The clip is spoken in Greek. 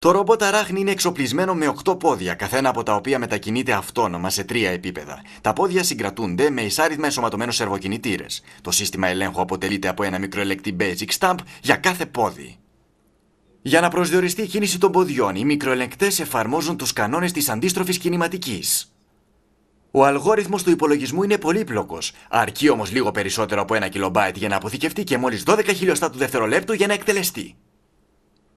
Το ρομπότ αράχνη είναι εξοπλισμένο με 8 πόδια, καθένα από τα οποία μετακινείται αυτόνομα σε τρία επίπεδα. Τα πόδια συγκρατούνται με εισάριθμα ενσωματωμένου σερβοκινητήρες. Το σύστημα ελέγχου αποτελείται από ένα μικροελεκτή basic stamp για κάθε πόδι. Για να προσδιοριστεί η κίνηση των ποδιών, οι μικροελεκτέ εφαρμόζουν τους κανόνες της αντίστροφης κινηματικής. Ο αλγόριθμος του υπολογισμού είναι πολύπλοκος. Αρκεί όμως λίγο περισσότερο από 1 κιλομπάιτ για να αποθηκευτεί και μόλις 12 χιλιοστά του δευτερολέπτου για να εκτελεστεί.